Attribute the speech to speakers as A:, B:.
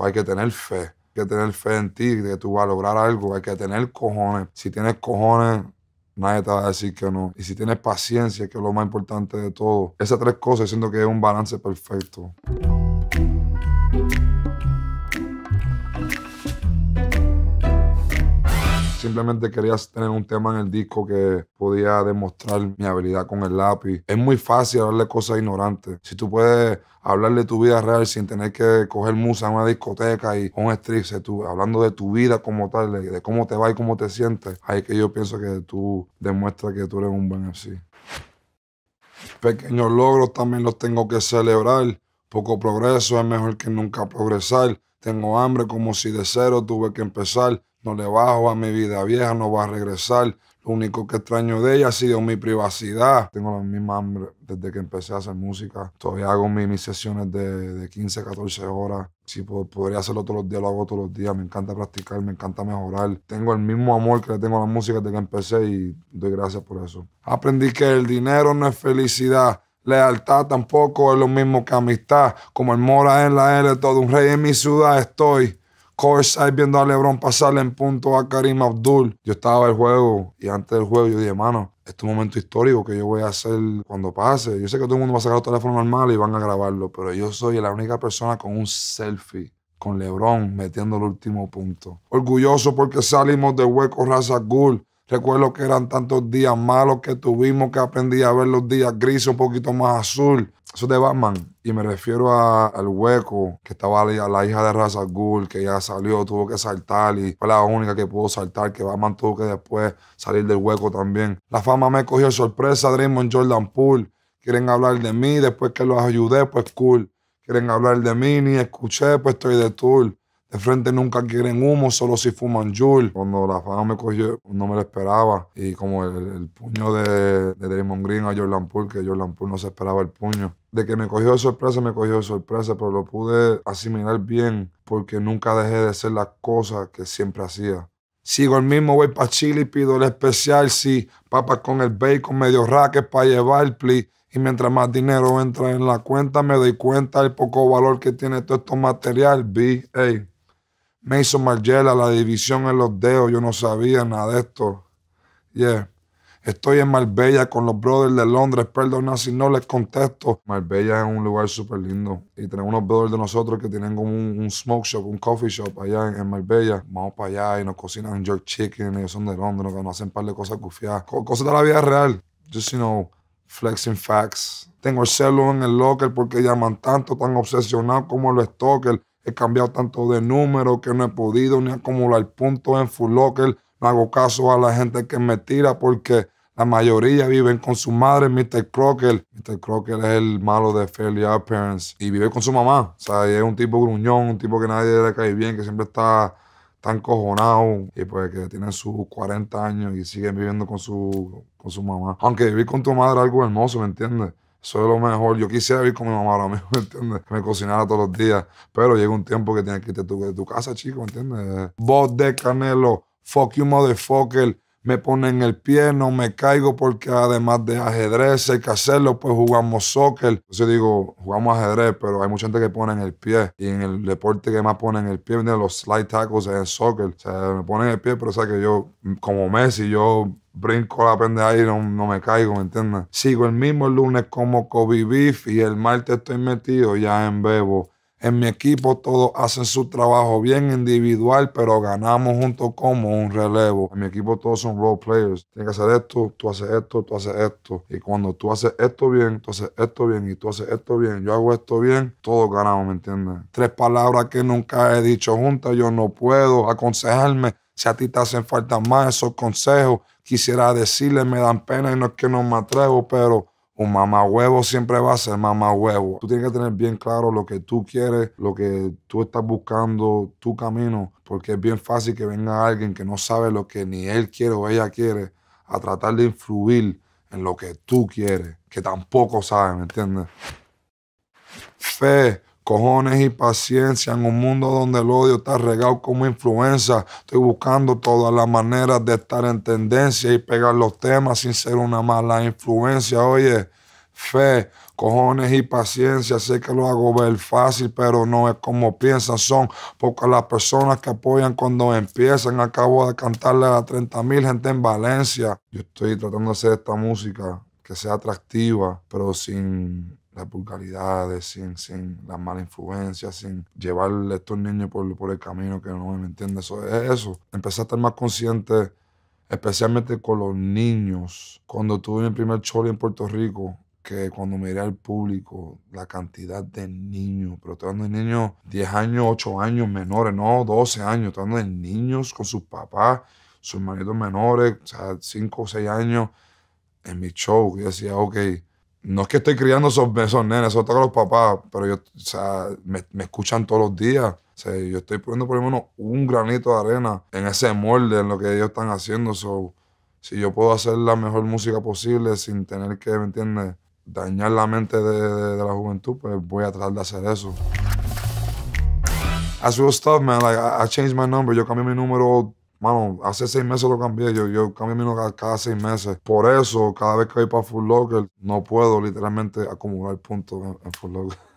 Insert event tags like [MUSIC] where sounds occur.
A: Pues hay que tener fe, hay que tener fe en ti, que tú vas a lograr algo, hay que tener cojones. Si tienes cojones, nadie te va a decir que no. Y si tienes paciencia, que es lo más importante de todo. Esas tres cosas siento que es un balance perfecto. Simplemente quería tener un tema en el disco que podía demostrar mi habilidad con el lápiz. Es muy fácil hablarle cosas ignorantes. Si tú puedes hablar de tu vida real sin tener que coger musa en una discoteca y un strip, tú, hablando de tu vida como tal, de, cómo te va y cómo te sientes, ahí que yo pienso que tú demuestras que tú eres un buen así. Pequeños logros también los tengo que celebrar. Poco progreso es mejor que nunca progresar. Tengo hambre como si de cero tuve que empezar. No le bajo a mi vida vieja, no va a regresar. Lo único que extraño de ella ha sido mi privacidad. Tengo la misma hambre desde que empecé a hacer música. Todavía hago mis, sesiones de, de, 15, 14 horas. Si podría hacerlo todos los días, lo hago todos los días. Me encanta practicar, me encanta mejorar. Tengo el mismo amor que le tengo a la música desde que empecé y doy gracias por eso. Aprendí que el dinero no es felicidad Lealtad tampoco es lo mismo que amistad. Como el Mora en la L, todo un rey en mi ciudad estoy. Corsair viendo a LeBron pasarle en punto a Karim Abdul. Yo estaba el juego y antes del juego yo dije, mano, este un momento histórico que yo voy a hacer cuando pase. Yo sé que todo el mundo va a sacar el teléfono mal y van a grabarlo, pero yo soy la única persona con un selfie con LeBron metiendo el último punto. Orgulloso porque salimos de hueco raza Recuerdo que eran tantos días malos que tuvimos que aprendí a ver los días grises un poquito más azul. Eso de Batman. Y me refiero al hueco que estaba la, la hija de Raza Ghul, que ya salió, tuvo que saltar y fue la única que pudo saltar, que Batman tuvo que después salir del hueco también. La fama me cogió sorpresa, on Jordan Pool. Quieren hablar de mí, después que los ayudé, pues cool. Quieren hablar de mí, ni escuché, pues estoy de tour. De frente nunca quieren humo, solo si fuman Jul. Cuando la fama me cogió, no me lo esperaba. Y como el, puño de, de Draymond Green a Jordan Poole, que Jordan Poole no se esperaba el puño. De que me cogió de sorpresa, me cogió de sorpresa, pero lo pude asimilar bien porque nunca dejé de hacer las cosas que siempre hacía. Sigo el mismo, voy para Chile y pido el especial, sí. Papas con el bacon, medio raques para llevar, el please. Y mientras más dinero entra en la cuenta, me doy cuenta del poco valor que tiene todo esto material, B, Mason Margiela, la división en los dedos, yo no sabía nada de esto. Yeah. Estoy en Marbella con los brothers de Londres, perdona si no les contesto. Marbella es un lugar súper lindo y tenemos unos brothers de nosotros que tienen como un, smoke shop, un coffee shop allá en, Marbella. Vamos para allá y nos cocinan jerk chicken, ellos son de Londres, nos hacen un par de cosas gufiadas, cosas de la vida real. Just, you know, flexing facts. Tengo el celular en el locker porque llaman tanto, tan obsesionado como los stalkers. He cambiado tanto de número que no he podido ni acumular puntos en Full Locker. No hago caso a la gente que me tira porque la mayoría viven con su madre, Mr. Crocker. Mr. Crocker es el malo de Fairly Our y vive con su mamá. O sea, es un tipo gruñón, un tipo que nadie le cae bien, que siempre está tan cojonado y pues que tiene sus 40 años y sigue viviendo con su, con su mamá. Aunque vivir con tu madre es algo hermoso, ¿me entiendes? soy lo mejor. Yo quisiera vivir con mi mamá ahora mismo, ¿me [LAUGHS] entiendes? Me cocinara todos los días, pero llega un tiempo que tienes que irte de tu, casa, chico, entiendes? Voz de Canelo, fuck you motherfucker, me ponen el pie, no me caigo porque además de ajedrez hay que hacerlo, pues jugamos soccer. Entonces digo, jugamos ajedrez, pero hay mucha gente que pone en el pie y en el deporte que más ponen el pie, de los slide tackles en soccer, o sea, me ponen el pie, pero sabes que yo, como Messi, yo brinco la pendeja y no, no, me caigo, ¿me entiendes? Sigo el mismo lunes como Kobe Beef y el martes estoy metido ya en Bebo en mi equipo todos hacen su trabajo bien individual, pero ganamos juntos como un relevo. En mi equipo todos son role players. Tienes que hacer esto, tú haces esto, tú haces esto. Y cuando tú haces esto bien, tú haces esto bien y tú haces esto bien, yo hago esto bien, todos ganamos, ¿me entiendes? Tres palabras que nunca he dicho juntas, yo no puedo aconsejarme. Si a ti te hacen falta más esos consejos, quisiera decirles, me dan pena y no es que no me atrevo, pero un mamá huevo siempre va a ser mamá huevo. Tú tienes que tener bien claro lo que tú quieres, lo que tú estás buscando, tu camino, porque es bien fácil que venga alguien que no sabe lo que ni él quiere o ella quiere a tratar de influir en lo que tú quieres, que tampoco sabe, ¿me entiendes? Fe cojones y paciencia en un mundo donde el odio está regado como influencia, Estoy buscando todas las maneras de estar en tendencia y pegar los temas sin ser una mala influencia. Oye, fe, cojones y paciencia. Sé que lo hago ver fácil, pero no es como piensan. Son pocas las personas que apoyan cuando empiezan. Acabo de cantarle a 30 mil gente en Valencia. Yo estoy tratando de hacer esta música que sea atractiva, pero sin las vulgaridades, sin, sin mala influencia, sin llevarle a estos niños por, el camino que no me entiende. Eso eso. Empecé a estar más consciente, especialmente con los niños. Cuando tuve mi primer show en Puerto Rico, que cuando miré al público, la cantidad de niños, pero estoy hablando de niños 10 años, 8 años menores, no 12 años, estoy hablando de niños con sus papás, sus hermanitos menores, o sea, 5 o 6 años en mi show. Yo decía, ok, no es que estoy criando esos, esos nenes, eso está los papás, pero yo, o sea, me, escuchan todos los días. O yo estoy poniendo por lo menos un granito de arena en ese molde, en lo que ellos están haciendo. So, si yo puedo hacer la mejor música posible sin tener que, ¿me entiendes? Dañar la mente de, la juventud, pues voy a tratar de hacer eso. As real stuff, man, like, I, I changed my number. Yo cambié mi número Mano, hace seis meses lo cambié. Yo, yo cambio mi cada, cada seis meses. Por eso, cada vez que voy para Full Locker, no puedo literalmente acumular puntos en, en Full Locker.